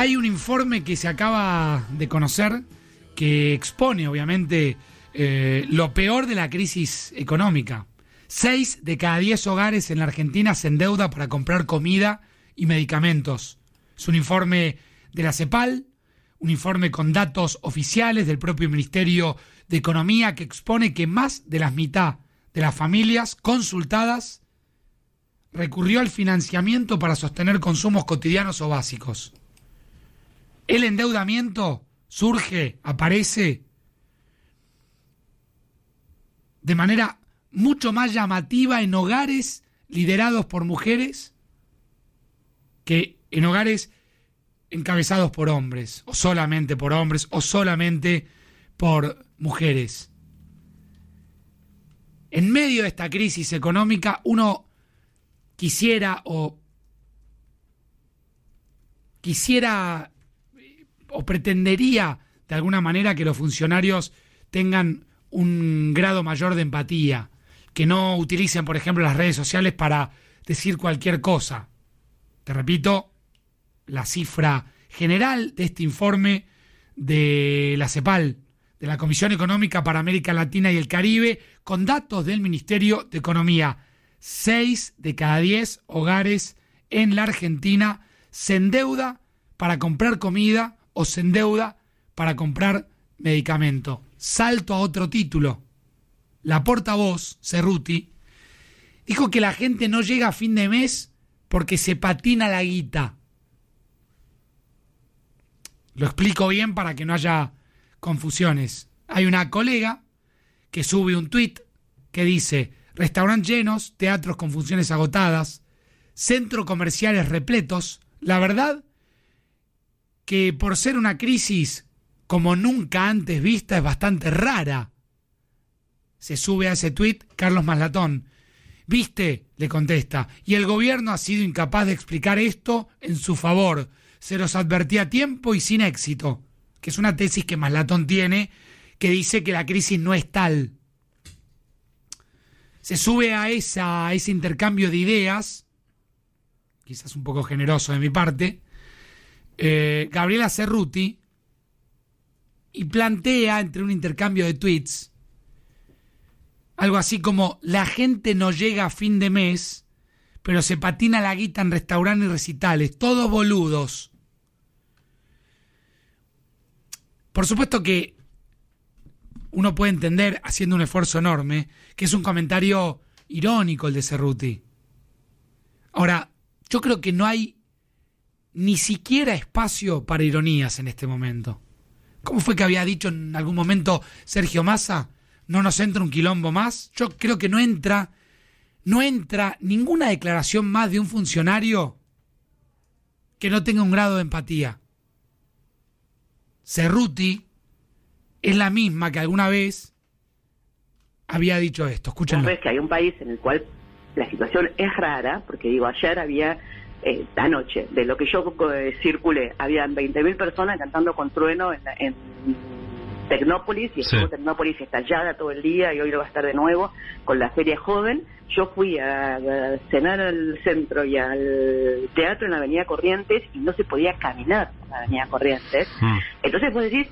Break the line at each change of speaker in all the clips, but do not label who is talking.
Hay un informe que se acaba de conocer que expone, obviamente, eh, lo peor de la crisis económica. Seis de cada diez hogares en la Argentina se endeuda para comprar comida y medicamentos. Es un informe de la CEPAL, un informe con datos oficiales del propio Ministerio de Economía que expone que más de la mitad de las familias consultadas recurrió al financiamiento para sostener consumos cotidianos o básicos. El endeudamiento surge, aparece de manera mucho más llamativa en hogares liderados por mujeres que en hogares encabezados por hombres, o solamente por hombres, o solamente por mujeres. En medio de esta crisis económica, uno quisiera o quisiera o pretendería de alguna manera que los funcionarios tengan un grado mayor de empatía, que no utilicen, por ejemplo, las redes sociales para decir cualquier cosa. Te repito, la cifra general de este informe de la CEPAL, de la Comisión Económica para América Latina y el Caribe, con datos del Ministerio de Economía. Seis de cada 10 hogares en la Argentina se endeuda para comprar comida en deuda para comprar medicamento. Salto a otro título. La portavoz, Cerruti, dijo que la gente no llega a fin de mes porque se patina la guita. Lo explico bien para que no haya confusiones. Hay una colega que sube un tuit que dice, restaurantes llenos, teatros con funciones agotadas, centros comerciales repletos. La verdad que por ser una crisis como nunca antes vista es bastante rara. Se sube a ese tuit Carlos Maslatón. Viste, le contesta, y el gobierno ha sido incapaz de explicar esto en su favor. Se los advertía a tiempo y sin éxito, que es una tesis que Maslatón tiene, que dice que la crisis no es tal. Se sube a, a ese intercambio de ideas, quizás un poco generoso de mi parte, eh, Gabriela Cerruti y plantea entre un intercambio de tweets algo así como la gente no llega a fin de mes, pero se patina la guita en restaurantes y recitales, todos boludos. Por supuesto que uno puede entender, haciendo un esfuerzo enorme, que es un comentario irónico el de Cerruti. Ahora, yo creo que no hay ni siquiera espacio para ironías en este momento. ¿Cómo fue que había dicho en algún momento Sergio Massa? No nos entra un quilombo más. Yo creo que no entra, no entra ninguna declaración más de un funcionario que no tenga un grado de empatía. Cerruti es la misma que alguna vez había dicho esto. Escúchenlo. Vez que hay un país en el cual la situación es rara, porque digo, ayer había eh, noche, de lo que yo eh, circulé, habían 20.000 personas cantando con trueno en, en Tecnópolis y estuvo Tecnópolis estallada todo el día y hoy lo va a estar de nuevo con la Feria Joven. Yo fui a, cenar al centro y al teatro en la Avenida Corrientes y no se podía caminar en la Avenida Corrientes. Mm. Entonces vos decís,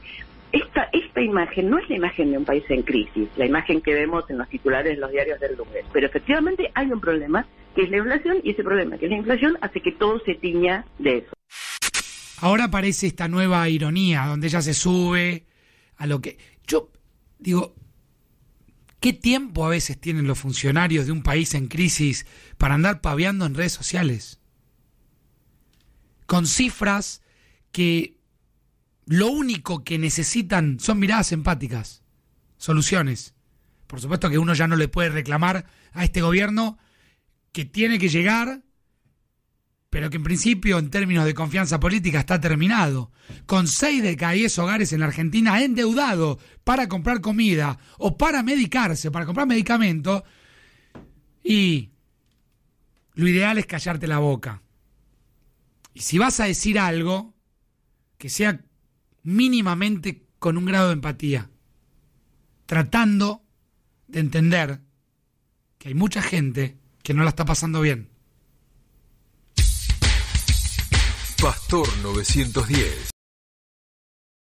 esta, esta imagen no es la imagen de un país en crisis, la imagen que vemos en los titulares de los diarios del lunes, pero efectivamente hay un problema que es la inflación, y ese problema que es la inflación hace que todo se tiña de eso. Ahora aparece esta nueva ironía, donde ella se sube a lo que... Yo digo, ¿qué tiempo a veces tienen los funcionarios de un país en crisis para andar paviando en redes sociales? Con cifras que lo único que necesitan son miradas empáticas, soluciones. Por supuesto que uno ya no le puede reclamar a este gobierno que tiene que llegar, pero que en principio en términos de confianza política está terminado, con 6 de cada 10 hogares en la Argentina endeudados para comprar comida o para medicarse, para comprar medicamento y lo ideal es callarte la boca. Y si vas a decir algo, que sea mínimamente con un grado de empatía, tratando de entender que hay mucha gente que no la está pasando bien. Pastor 910.